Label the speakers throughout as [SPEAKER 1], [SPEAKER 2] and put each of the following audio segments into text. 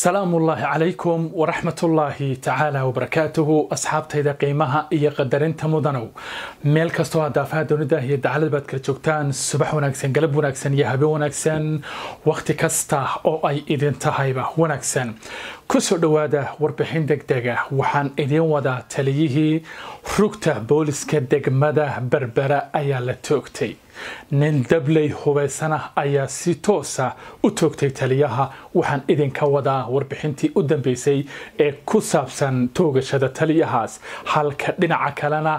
[SPEAKER 1] salaamu ullaahi calaykum waraxmatullaahi tacaala wabarakaatuhu asxaabtayda qiimaha iyo qadarinta mudanow meel kastoo daafaha dunida iyo dacalad baad kala joogtaan subax wanaagsan galab wanaagsan iyo habeen wanaagsan wakhti kasta oo ay idin tahayba wanaagsan kusoo dhowaada warbixin deg dega ah. waxaan idiin wadaa taliyihii rugta booliska degmada berbera ayaa la toogtay nin dabley hubaysanah ayaa si toosa ah u toogtay taliyaha waxaan idinka wadaa warbixintii u dambeysay ee ku saabsan toogashada taliyahaas halka dhinaca kalena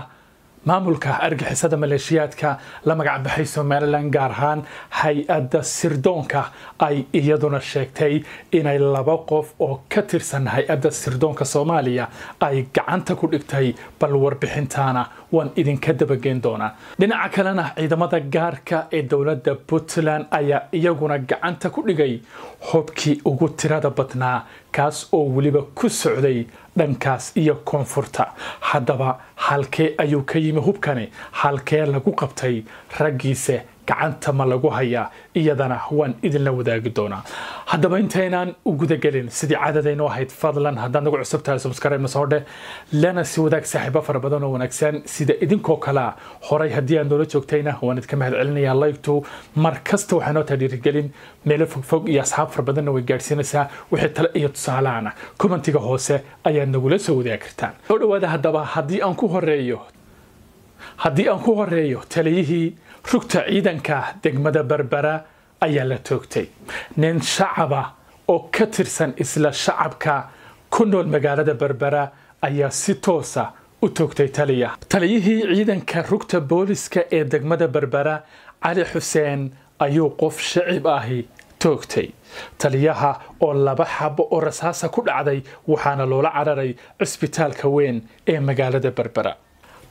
[SPEAKER 1] maamulka argixisada maleeshiyaadka la magac baxay somalilan gaar ahaan hay-adda sirdoonka ay iyaduna sheegtay inay laba qof oo ka tirsan hay-adda sirdoonka soomaaliya ay gacanta ku dhigtay bal warbixintaana waan idinka dabageen doonaa dhinaca kalena ciidamada gaarka ee dowladda puntland ayaa iyaguna gacanta ku dhigay hobkii ugu tirada badnaa kaas oo weliba ku socday dhankaas iyo koonfurta haddaba halkee ayuu ka yimi hubkani halkee lagu qabtay raggiise gacanta ma lagu hayaa iyadana waan idinla wadaagi doonaa haddaba intaynaan u gudagelin sidii cadadaynu ahayd fadlan haddaad nagu cusub tahay subscribe masoodhe lana si wadaag saaxiibo fara badan oo wanaagsan sida idinkoo kalea horay haddii aad noola joogtayna waan idinka mahad celinayaa laygtu mar kasta waxay noo tahay dhiirigelin meelo fogfog iyo asxaab fara badanna way gaadhsiinaysaa wixii tale iyo tusaalahana commentiga hoose ayaad nagula soo wadaagi kartaan soo dhawaada haddaba haddii aan ku horeeyo haddii aan ku horeeyo taliyihii rugta ciidanka degmada berbera ayaa la toogtay nin shacaba oo ka tirsan isla shacabka ku nool magaalada berbera ayaa si toosa u toogtay taliya taliyihii ciidanka rugta booliska ee degmada berbera cali xuseen ayuu qof shacib ahi toogtay taliyaha oo laba xabo oo rasaasa ku dhacday waxaana loola cararay cusbitaalka weyn ee magaalada berbera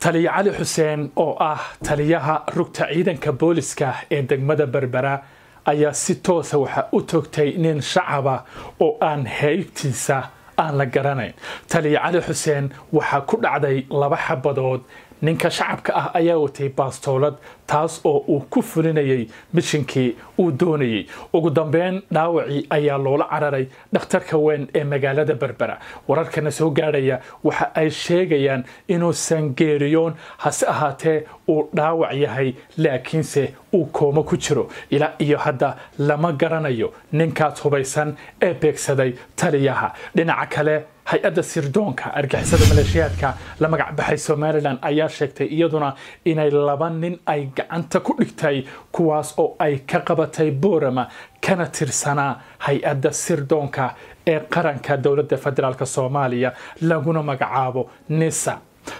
[SPEAKER 1] taliye cali xuseen oo ah taliyaha rugta ciidanka booliska ee degmada berbera ayaa si toosa ah waxaa u toogtay nin shacaba oo aan heybtiisa aan la garanayn taliye cali xuseen waxaa ku dhacday laba xabadood ninka shacabka ah ayaa watay baastoolad taas oo uu ku fulinayay mishinkii uu doonayey ugu dambeyn dhaawacii ayaa loola cararay dhakhtarka weyn ee magaalada berbera wararkana soo gaadhaya waxa ay sheegayaan inuu sangeeriyoon hase ahaatee uu dhaawac yahay laakiinse uu koomo ku jiro ilaa iyo hadda lama garanayo ninkaas hubaysan ee beegsaday taliyaha dhinaca kale hay-adda sirdoonka argixisada maleeshiyaadka la magacbaxay somalilan ayaa sheegtay iyaduna inay laba nin ay gacanta ku dhigtay kuwaas oo ay ka qabatay boorama kana tirsanaa hay-adda sirdoonka ee qaranka dowladda federaalk soomaaliya laguna magacaabo nisa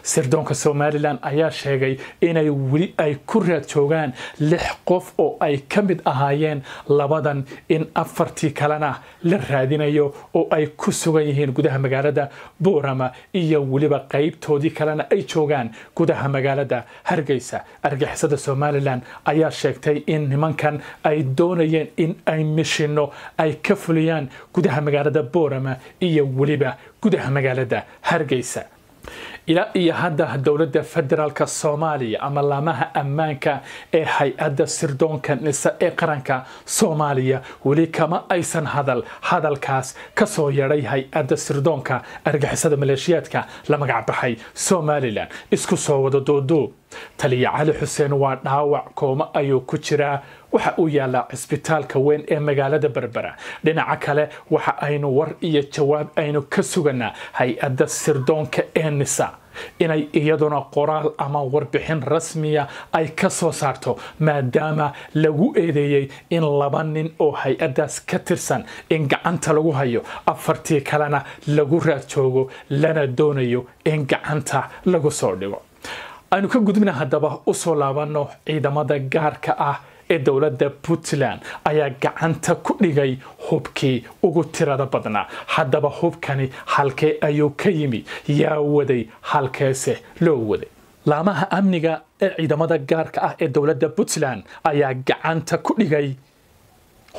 [SPEAKER 1] sirdoonka somalilan ayaa sheegay inay weli ay ku raad joogaan lix qof oo ay ka mid ahaayeen labadan in afartii kalena la raadinayo oo ay ku sugan yihiin gudaha magaalada boorama iyo weliba qaybtoodii kalena ay joogaan gudaha magaalada hargeysa argixisada somalilan ayaa sheegtay in nimankan ay doonayeen in ay mishino ay ka fuliyaan gudaha magaalada boorama iyo weliba gudaha magaalada hargeysa ilaa iyo hadda dowladda federaalk soomaaliya ama laamaha ammaanka ee hay-adda sirdoonka nisa ee qaranka soomaaliya weli kama aysan hadal hadalkaas ka soo yeedhay hay-adda sirdoonka argixisada maleeshiyaadka la magac baxay somalilan isku soo wada duuduub taliya cali xuseen waa dhaawac kooma ayuu ku jiraa waxa uu yaallaa cisbitaalka weyn ee magaalada berbera dhinaca kale waxa aynu war iyo jawaab aynu ka suganaa hay-adda sirdoonka ee nisa inay iyaduna qoraal ama warbixin rasmiya ay ka soo saarto maadaama lagu eedeeyey in laba nin oo hay-addaas ka tirsan in gacanta lagu hayo afartii kalena lagu raad joogo lana doonayo in gacanta lagu soo dhigo aynu ka gudbina haddaba u soo laabano ciidamada gaarka ah ee dowladda puntland ayaa gacanta ku dhigay hubkii ugu tirada badnaa haddaba hubkani halkee ayuu ka yimi yaa waday halkeese loo waday laamaha amniga ee ciidamada gaarka ah ee dowladda puntland ayaa gacanta ku dhigay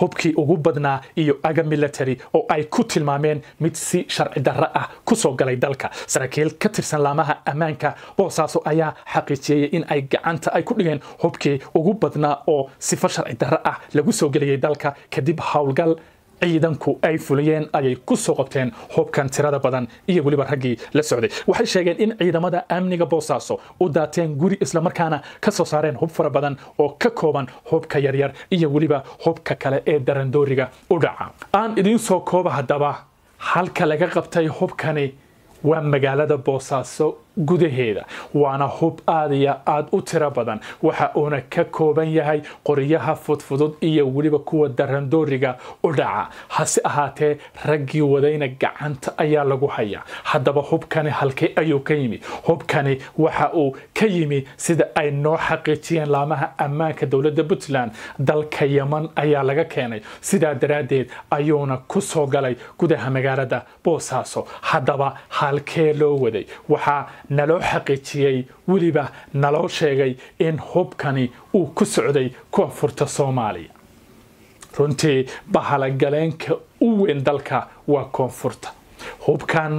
[SPEAKER 1] hubkii ugu badnaa iyo aga military oo ay ku tilmaameen mid si sharci darra ah ku soo galay dalka saraakiil ka tirsan laamaha ammaanka boosaaso ayaa xaqiijiyey in ay gacanta ay ku dhigeen hubkii ugu badnaa oo sifo sharci darra ah lagu soo geliyey dalka kadib howlgal ciidanku ay fuliyeen ayay ku soo qabteen hubkan tirada badan iyo weliba raggii la socday waxay sheegeen in ciidamada amniga boosaaso u daateen guri islamarkaana ka soo saareen hub fara badan oo ka kooban hubka yaryar iyo weliba hubka kale ee darandooriga u dhaca aan idiin soo kooba haddaba halka laga qabtay hubkani waa magaalada boosaaso gudaheeda waana hub aada iyo aada u tiro badan waxa uuna ka kooban yahay qoryaha fudfudud iyo weliba kuwa darandooriga u dhaca hase ahaatee raggii wadayna gacanta ayaa lagu hayaa haddaba hubkani halkay ayuu ka yimi hubkani waxa uu ka yimi sida ay noo xaqiijiyeen laamaha ammaanka dowladda puntland dalka yeman ayaa laga keenay sidaa daraaddeed ayuuna ku soo galay gudaha magaalada boosaaso haddaba halkee loo waday waxaa naloo xaqiijiyey weliba naloo sheegay in hubkani uu ku socday koonfurta soomaaliya runtii bahalagaleynka u weyn dalka waa koonfurta hubkan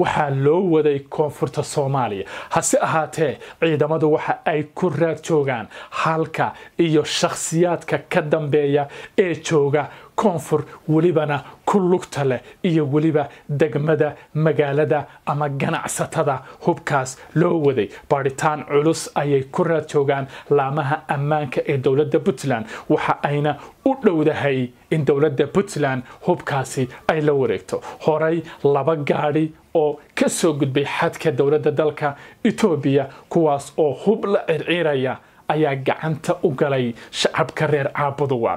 [SPEAKER 1] waxaa loo waday koonfurta soomaaliya hase ahaatee ciidamadu waxa ay ku raad joogaan halka iyo shakhsiyaadka ka dambeeya ee jooga koonfur welibana ku lugta leh iyo weliba degmada magaalada ama ganacsatada hubkaas loo waday baadhitaan culus ayay ku raad joogaan laamaha ammaanka ee dowladda puntland waxa ayna u dhowdahay in dowladda puntland hubkaasi ay la wareegto horay laba gaadhi oo ka soo gudbay xadka dowladda dalka etoobiya kuwaas oo hub la circiiraya ayaa gacanta u galay shacabka reer caabuduwa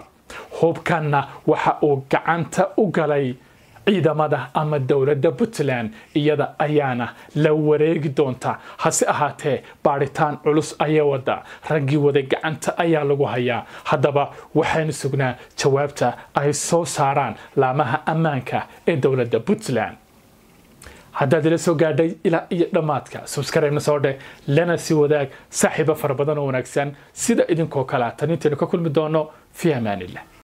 [SPEAKER 1] hubkanna waxa uu gacanta u galay ciidamada ama dowladda puntland iyada ayaana la wareegi doonta hase ahaatee baadhitaan culus ayaa wada raggii waday gacanta ayaa lagu hayaa haddaba waxaynu sugnaa jawaabta ay soo saaraan laamaha ammaanka ee dowladda puntland haddaad ila soo gaadhay ilaa iyo dhammaadka subskribena soo dheh lana si wadaag saaxiibo fara badan oo wanaagsan sida idinkoo kalea tan intaynu ka kulmi doono fi amaanillah